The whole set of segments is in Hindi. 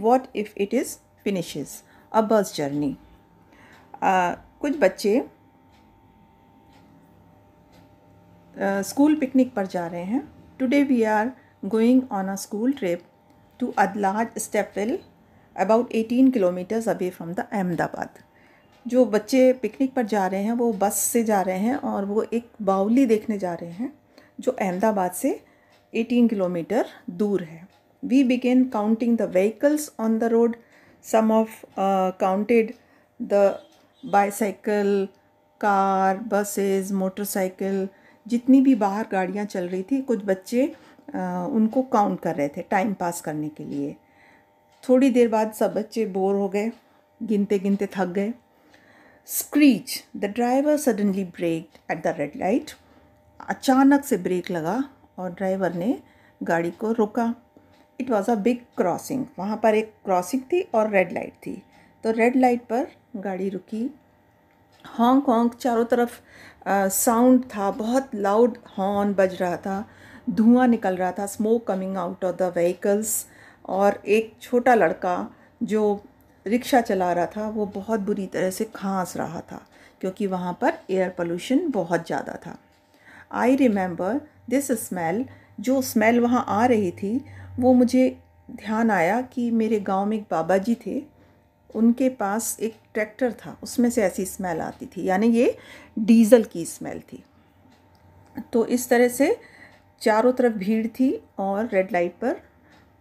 What if it is finish a bus journey कुछ बच्चे स्कूल uh, पिकनिक पर जा रहे हैं today we are going on a school trip to Adalaj stepwell about eighteen kilometres away from the Ahmedabad जो बच्चे पिकनिक पर जा रहे हैं वो बस से जा रहे हैं और वो एक बाउली देखने जा रहे हैं जो अहमदाबाद से एटीन किलोमीटर दूर है we began counting the vehicles on the road. Some of uh, counted the bicycle, car buses motorcycle जितनी भी बाहर गाड़ियाँ चल रही थी कुछ बच्चे आ, उनको काउंट कर रहे थे टाइम पास करने के लिए थोड़ी देर बाद सब बच्चे बोर हो गए गिनते गिनते थक गए screech the driver suddenly brake at the red light अचानक से ब्रेक लगा और ड्राइवर ने गाड़ी को रोका it was a big crossing वहाँ पर एक क्रॉसिंग थी और रेड लाइट थी तो रेड लाइट पर गाड़ी रुकी हॉन्ग हॉन्ग चारों तरफ साउंड था बहुत लाउड हॉर्न बज रहा था धुआं निकल रहा था smoke coming out of the vehicles और एक छोटा लड़का जो रिक्शा चला रहा था वो बहुत बुरी तरह से खांस रहा था क्योंकि वहाँ पर एयर पोल्यूशन बहुत ज़्यादा था आई रिमेंबर दिस स्मेल जो स्मेल वहाँ आ रही थी वो मुझे ध्यान आया कि मेरे गांव में एक बाबा जी थे उनके पास एक ट्रैक्टर था उसमें से ऐसी स्मेल आती थी यानी ये डीज़ल की स्मेल थी तो इस तरह से चारों तरफ भीड़ थी और रेड लाइट पर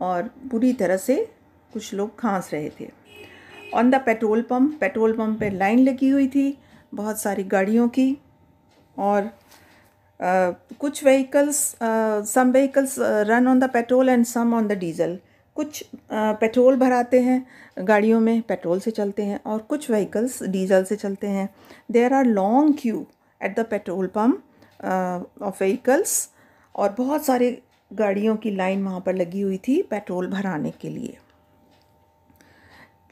और बुरी तरह से कुछ लोग खांस रहे थे on the petrol pump petrol pump पे लाइन लगी हुई थी बहुत सारी गाड़ियों की और कुछ vehicles some vehicles run on the petrol and some on the diesel कुछ पेट्रोल भराते हैं गाड़ियों में पेट्रोल से चलते हैं और कुछ व्हीकल्स डीजल से चलते हैं there are long queue at the petrol pump of vehicles और बहुत सारे गाड़ियों की लाइन वहाँ पर लगी हुई थी पेट्रोल भराने के लिए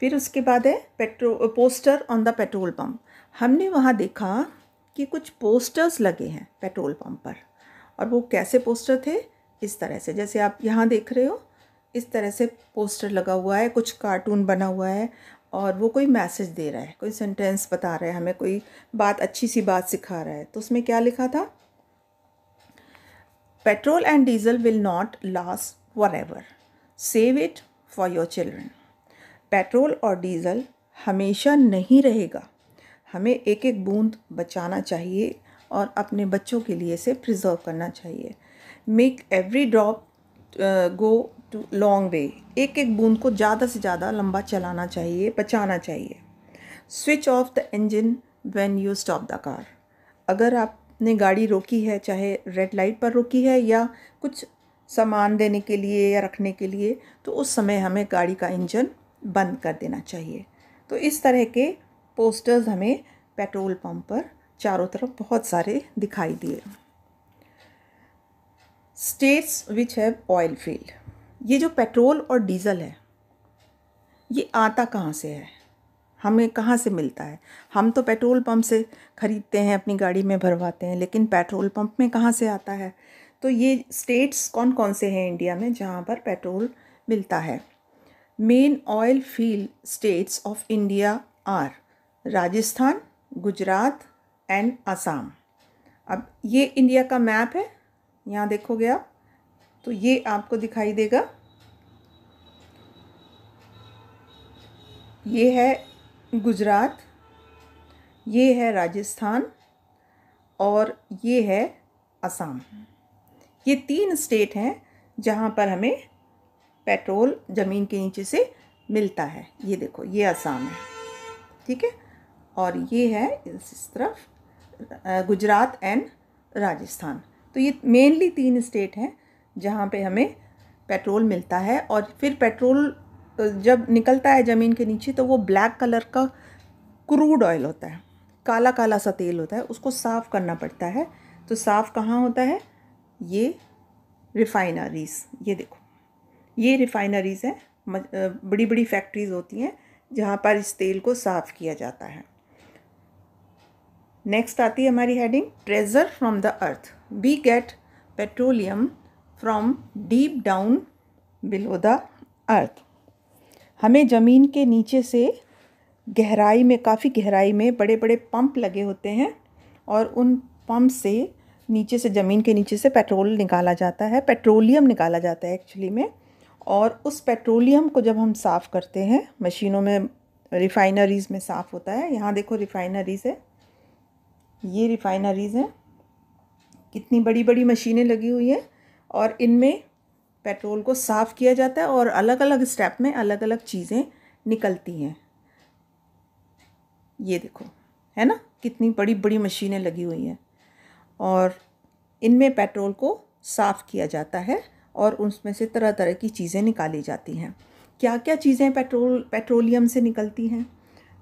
फिर उसके बाद है petro poster on the petrol pump हमने वहाँ देखा कि कुछ पोस्टर्स लगे हैं पेट्रोल पंप पर और वो कैसे पोस्टर थे इस तरह से जैसे आप यहाँ देख रहे हो इस तरह से पोस्टर लगा हुआ है कुछ कार्टून बना हुआ है और वो कोई मैसेज दे रहा है कोई सेंटेंस बता रहा है हमें कोई बात अच्छी सी बात सिखा रहा है तो उसमें क्या लिखा था petrol and diesel will not last for ever save it for your children petrol और डीजल हमेशा नहीं रहेगा हमें एक एक बूंद बचाना चाहिए और अपने बच्चों के लिए से प्रिजर्व करना चाहिए make every drop go to long way एक एक बूंद को ज़्यादा से ज़्यादा लंबा चलाना चाहिए बचाना चाहिए switch off the engine when you stop the car अगर आपने गाड़ी रोकी है चाहे रेड लाइट पर रोकी है या कुछ सामान देने के लिए या रखने के लिए तो उस समय हमें गाड़ी का इंजन बंद कर देना चाहिए तो इस तरह के पोस्टर्स हमें पेट्रोल पंप पर चारों तरफ बहुत सारे दिखाई दिए states which have oil field ये जो पेट्रोल और डीज़ल है ये आता कहाँ से है हमें कहाँ से मिलता है हम तो पेट्रोल पंप से ख़रीदते हैं अपनी गाड़ी में भरवाते हैं लेकिन पेट्रोल पंप में कहाँ से आता है तो ये स्टेट्स कौन कौन से हैं इंडिया में जहाँ पर पेट्रोल मिलता है main oil field states of India are Rajasthan Gujarat and Assam अब ये इंडिया का मैप है यहाँ देखोगे आप तो ये आपको दिखाई देगा ये है गुजरात ये है राजस्थान और ये है असम ये तीन स्टेट हैं जहाँ पर हमें पेट्रोल ज़मीन के नीचे से मिलता है ये देखो ये असम है ठीक है और ये है इस तरफ गुजरात एंड राजस्थान तो ये मेनली तीन स्टेट हैं जहाँ पे हमें पेट्रोल मिलता है और फिर पेट्रोल जब निकलता है ज़मीन के नीचे तो वो ब्लैक कलर का क्रूड ऑयल होता है काला काला सा तेल होता है उसको साफ़ करना पड़ता है तो साफ़ कहाँ होता है ये रिफ़ाइनरीज़ ये देखो ये रिफ़ाइनरीज़ हैं बड़ी बड़ी फैक्ट्रीज़ होती हैं जहाँ पर इस तेल को साफ़ किया जाता है नेक्स्ट आती है हमारी heading treasure from the earth we get petroleum from deep down below the earth हमें ज़मीन के नीचे से गहराई में काफ़ी गहराई में बड़े बड़े पंप लगे होते हैं और उन पंप से नीचे से ज़मीन के नीचे से पेट्रोल निकाला जाता है पेट्रोलियम निकाला जाता है एक्चुअली में और उस पेट्रोलियम को जब हम साफ़ करते हैं मशीनों में रिफ़ाइनरीज़ में साफ़ होता है यहाँ देखो रिफ़ाइनरीज़ है ये रिफाइनरीज़ हैं कितनी बड़ी बड़ी मशीनें लगी हुई हैं और इनमें पेट्रोल को साफ़ किया जाता है और अलग अलग स्टेप में अलग अलग चीज़ें निकलती हैं ये देखो है ना कितनी बड़ी बड़ी मशीनें लगी हुई हैं और इनमें पेट्रोल को साफ़ किया जाता है और उसमें से तरह तरह की चीज़ें निकाली जाती हैं क्या क्या चीज़ें पेट्रोल पेट्रोलियम से निकलती हैं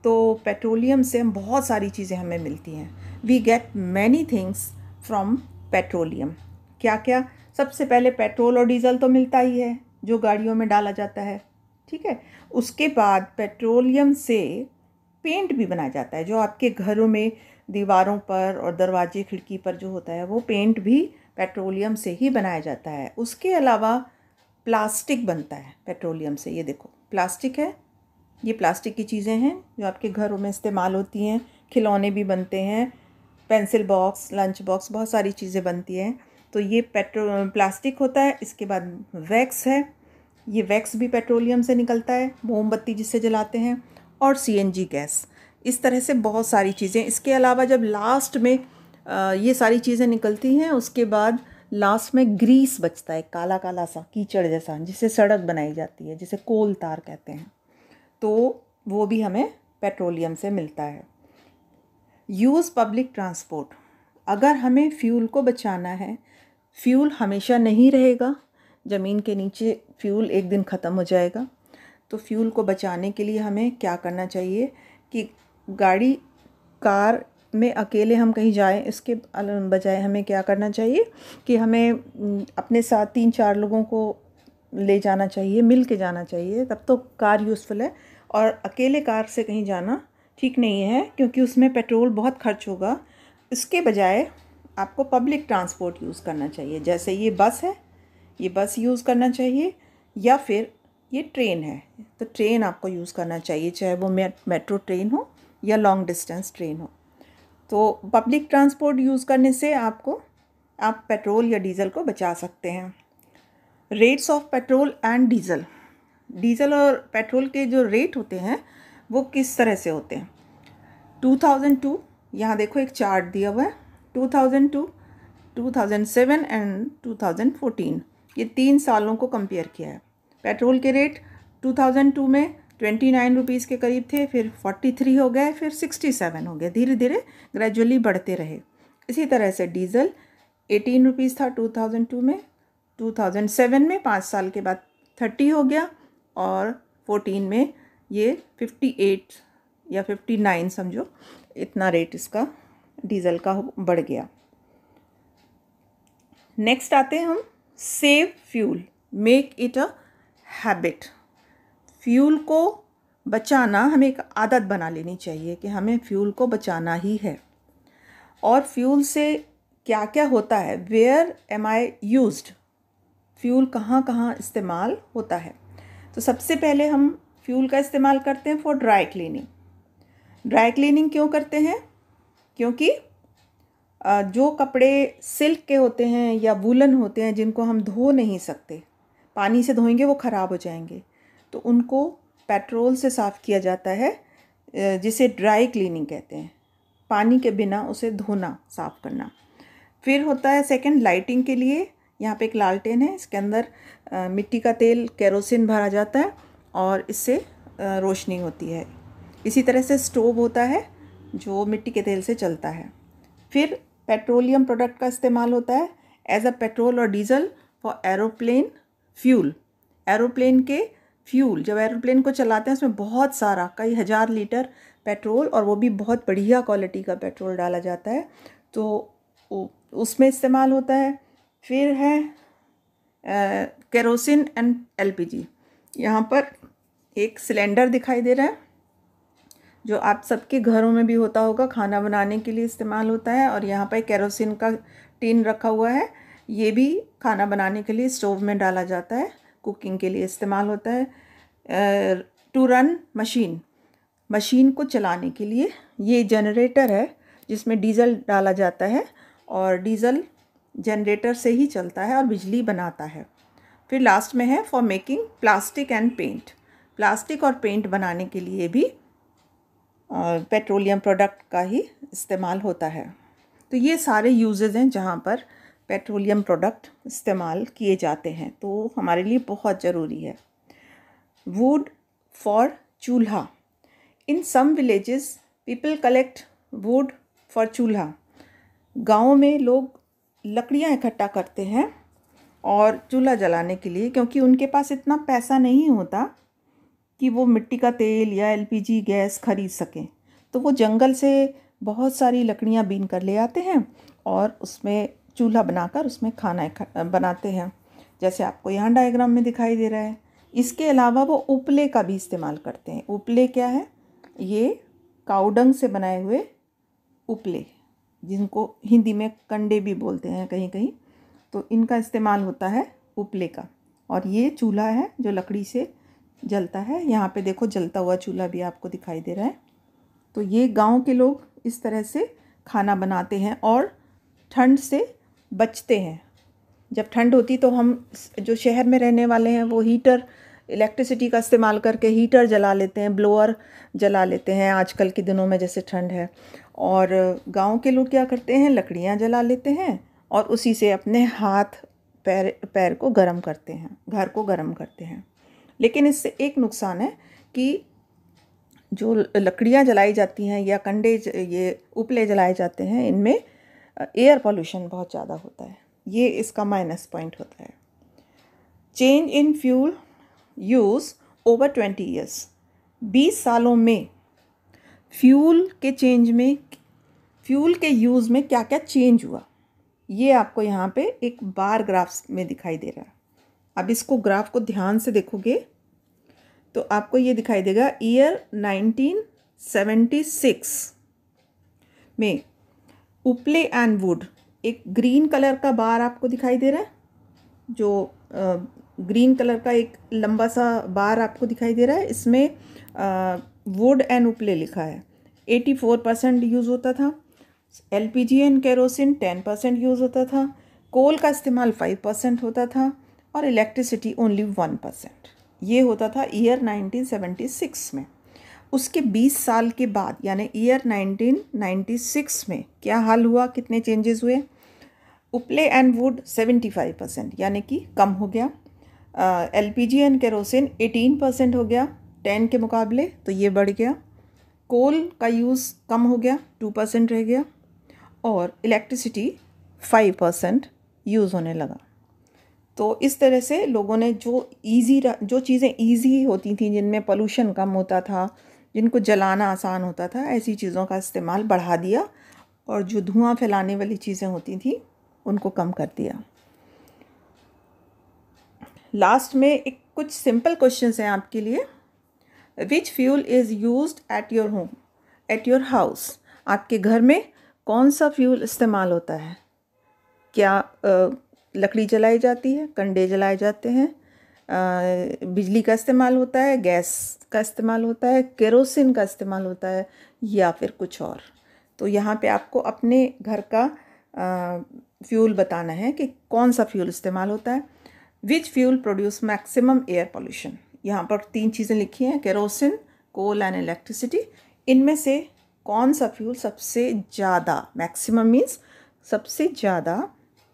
तो पेट्रोलियम से हम बहुत सारी चीज़ें हमें मिलती हैं we get many things from petroleum क्या क्या सबसे पहले पेट्रोल और डीजल तो मिलता ही है जो गाड़ियों में डाला जाता है ठीक है उसके बाद पेट्रोलियम से पेंट भी बनाया जाता है जो आपके घरों में दीवारों पर और दरवाजे खिड़की पर जो होता है वो पेंट भी पेट्रोलियम से ही बनाया जाता है उसके अलावा प्लास्टिक बनता है पेट्रोलियम से ये देखो प्लास्टिक है ये प्लास्टिक की चीज़ें हैं जो आपके घरों में इस्तेमाल होती हैं खिलौने भी बनते हैं पेंसिल बॉक्स लंच बॉक्स बहुत सारी चीज़ें बनती हैं तो ये पेट्रो प्लास्टिक होता है इसके बाद वैक्स है ये वैक्स भी पेट्रोलियम से निकलता है मोमबत्ती जिससे जलाते हैं और सीएनजी गैस इस तरह से बहुत सारी चीज़ें इसके अलावा जब लास्ट में आ, ये सारी चीज़ें निकलती हैं उसके बाद लास्ट में ग्रीस बचता है काला काला सा कीचड़ जैसा जिसे सड़क बनाई जाती है जिसे कोल तार कहते हैं तो वो भी हमें पेट्रोलियम से मिलता है यूज़ पब्लिक ट्रांसपोर्ट अगर हमें फ्यूल को बचाना है फ्यूल हमेशा नहीं रहेगा ज़मीन के नीचे फ्यूल एक दिन ख़त्म हो जाएगा तो फ्यूल को बचाने के लिए हमें क्या करना चाहिए कि गाड़ी कार में अकेले हम कहीं जाएं इसके बजाय हमें क्या करना चाहिए कि हमें अपने साथ तीन चार लोगों को ले जाना चाहिए मिल के जाना चाहिए तब तो कार यूज़फुल है और अकेले कार से कहीं जाना ठीक नहीं है क्योंकि उसमें पेट्रोल बहुत खर्च होगा इसके बजाय आपको पब्लिक ट्रांसपोर्ट यूज़ करना चाहिए जैसे ये बस है ये बस यूज़ करना चाहिए या फिर ये ट्रेन है तो ट्रेन आपको यूज़ करना चाहिए चाहे वो मेट्रो ट्रेन हो या लॉन्ग डिस्टेंस ट्रेन हो तो पब्लिक ट्रांसपोर्ट यूज़ करने से आपको आप पेट्रोल या डीज़ल को बचा सकते हैं rates of petrol and diesel diesel और पेट्रोल के जो रेट होते हैं वो किस तरह से होते हैं 2002 थाउजेंड टू यहाँ देखो एक चार्ट दिया हुआ है 2002, 2007 एंड 2014 ये तीन सालों को कंपेयर किया है पेट्रोल के रेट 2002 में ट्वेंटी नाइन रुपीज़ के करीब थे फिर फोर्टी थ्री हो गए फिर सिक्सटी सेवन हो गए धीरे धीरे ग्रेजुअली बढ़ते रहे इसी तरह से डीजल एटीन रुपीज़ था टू थाउजेंड टू में टू थाउजेंड सेवन में पाँच साल के बाद थर्टी हो गया और फोर्टीन में ये फिफ्टी एट या फिफ्टी नाइन समझो इतना रेट इसका डीजल का बढ़ गया नेक्स्ट आते हैं हम save fuel make it a habit fuel को बचाना हमें एक आदत बना लेनी चाहिए कि हमें फ्यूल को बचाना ही है और फ्यूल से क्या क्या होता है where am I used fuel कहाँ कहाँ इस्तेमाल होता है तो सबसे पहले हम फ्यूल का इस्तेमाल करते हैं for dry cleaning dry cleaning क्यों करते हैं क्योंकि जो कपड़े सिल्क के होते हैं या वूलन होते हैं जिनको हम धो नहीं सकते पानी से धोएंगे वो ख़राब हो जाएंगे तो उनको पेट्रोल से साफ़ किया जाता है जिसे ड्राई क्लीनिंग कहते हैं पानी के बिना उसे धोना साफ़ करना फिर होता है सेकंड लाइटिंग के लिए यहाँ पे एक लालटेन है इसके अंदर मिट्टी का तेल केरोसिन भरा जाता है और इससे रोशनी होती है इसी तरह से स्टोव होता है जो मिट्टी के तेल से चलता है फिर पेट्रोलियम प्रोडक्ट का इस्तेमाल होता है एज अ पेट्रोल और diesel for aeroplane fuel aeroplane के फ्यूल जब एरोप्लेन को चलाते हैं उसमें बहुत सारा कई हज़ार लीटर पेट्रोल और वो भी बहुत बढ़िया क्वालिटी का पेट्रोल डाला जाता है तो उसमें इस्तेमाल होता है फिर है केरोसिन एंड एलपीजी यहाँ पर एक सिलेंडर दिखाई दे रहा है जो आप सबके घरों में भी होता होगा खाना बनाने के लिए इस्तेमाल होता है और यहाँ पर केरोसिन का टीन रखा हुआ है ये भी खाना बनाने के लिए स्टोव में डाला जाता है कुकिंग के लिए इस्तेमाल होता है टू रन मशीन मशीन को चलाने के लिए ये जनरेटर है जिसमें डीजल डाला जाता है और डीजल जनरेटर से ही चलता है और बिजली बनाता है फिर लास्ट में है for making plastic and paint plastic और पेंट बनाने के लिए भी पेट्रोलियम प्रोडक्ट का ही इस्तेमाल होता है तो ये सारे यूजेज़ हैं जहाँ पर पेट्रोलियम प्रोडक्ट इस्तेमाल किए जाते हैं तो हमारे लिए बहुत ज़रूरी है wood for chulha in some villages people collect wood for chulha गाँव में लोग लकड़ियाँ इकट्ठा करते हैं और चूल्हा जलाने के लिए क्योंकि उनके पास इतना पैसा नहीं होता कि वो मिट्टी का तेल या एलपीजी गैस खरीद सकें तो वो जंगल से बहुत सारी लकड़ियाँ बीन कर ले आते हैं और उसमें चूल्हा बनाकर उसमें खाना बनाते हैं जैसे आपको यहाँ डायग्राम में दिखाई दे रहा है इसके अलावा वो उपले का भी इस्तेमाल करते हैं उपले क्या है ये काउडंग से बनाए हुए उपले जिनको हिंदी में कंडे भी बोलते हैं कहीं कहीं तो इनका इस्तेमाल होता है उपले का और ये चूल्हा है जो लकड़ी से जलता है यहाँ पे देखो जलता हुआ चूल्हा भी आपको दिखाई दे रहा है तो ये गांव के लोग इस तरह से खाना बनाते हैं और ठंड से बचते हैं जब ठंड होती तो हम जो शहर में रहने वाले हैं वो हीटर इलेक्ट्रिसिटी का इस्तेमाल करके हीटर जला लेते हैं ब्लोअर जला लेते हैं आजकल के दिनों में जैसे ठंड है और गांव के लोग क्या करते हैं लकड़ियाँ जला लेते हैं और उसी से अपने हाथ पैर पैर को गर्म करते हैं घर को गर्म करते हैं लेकिन इससे एक नुकसान है कि जो लकड़ियाँ जलाई जाती हैं या कंडे ये उपले जलाए जाते हैं इनमें एयर पॉल्यूशन बहुत ज़्यादा होता है ये इसका माइनस पॉइंट होता है change in fuel use over twenty years बीस सालों में फ्यूल के चेंज में फ्यूल के यूज़ में क्या क्या चेंज हुआ ये आपको यहाँ पे एक बार ग्राफ्स में दिखाई दे रहा है अब इसको ग्राफ को ध्यान से देखोगे तो आपको ये दिखाई देगा ईयर 1976 में उपले एंड वुड एक ग्रीन कलर का बार आपको दिखाई दे रहा है जो आ, ग्रीन कलर का एक लंबा सा बार आपको दिखाई दे रहा है इसमें वुड एंड उपले लिखा है एटी फोर परसेंट यूज़ होता था L P G and kerosene ten percent use होता था कोल का इस्तेमाल फाइव परसेंट होता था और इलेक्ट्रिसिटी ओनली वन परसेंट ये होता था ईयर 1976 में उसके 20 साल के बाद यानी ईयर 1996 में क्या हाल हुआ कितने चेंजेस हुए उपले एंड वुड 75 परसेंट यानी कि कम हो गया L P G and kerosene eighteen percent हो गया टेन के मुकाबले तो ये बढ़ गया कोल का यूज़ कम हो गया टू परसेंट रह गया और इलेक्ट्रिसिटी फाइव परसेंट यूज़ होने लगा तो इस तरह से लोगों ने जो ईजी जो चीज़ें ईजी होती थी जिनमें पोल्यूशन कम होता था जिनको जलाना आसान होता था ऐसी चीज़ों का इस्तेमाल बढ़ा दिया और जो धुआं फैलाने वाली चीज़ें होती थी उनको कम कर दिया लास्ट में एक कुछ सिंपल क्वेश्चन हैं आपके लिए which fuel is use at your home at your house आपके घर में कौन सा फ्यूल इस्तेमाल होता है क्या लकड़ी जलाई जाती है कंडे जलाए जाते हैं बिजली का इस्तेमाल होता है गैस का इस्तेमाल होता है केरोसिन का इस्तेमाल होता है या फिर कुछ और तो यहाँ पे आपको अपने घर का फ्यूल बताना है कि कौन सा फ्यूल इस्तेमाल होता है which fuel produce maximum air pollution यहाँ पर तीन चीज़ें लिखी हैं केरोसिन कोल एंड इलेक्ट्रिसिटी इनमें से कौन सा फ्यूल सबसे ज़्यादा मैक्सिमम मीन्स सबसे ज़्यादा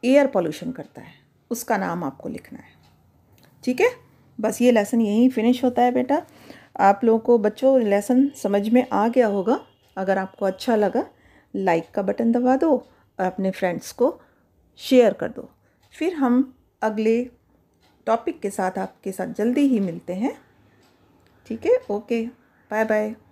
एयर पोल्यूशन करता है उसका नाम आपको लिखना है ठीक है बस ये लेसन यहीं फिनिश होता है बेटा आप लोगों को बच्चों लेसन समझ में आ गया होगा अगर आपको अच्छा लगा लाइक का बटन दबा दो और अपने फ्रेंड्स को शेयर कर दो फिर हम अगले टॉपिक के साथ आपके साथ जल्दी ही मिलते हैं ठीक है ओके बाय बाय